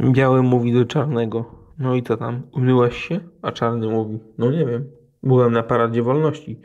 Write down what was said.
Biały mówi do czarnego. No i to tam? Umyłeś się? A czarny mówi. No nie wiem. Byłem na paradzie wolności.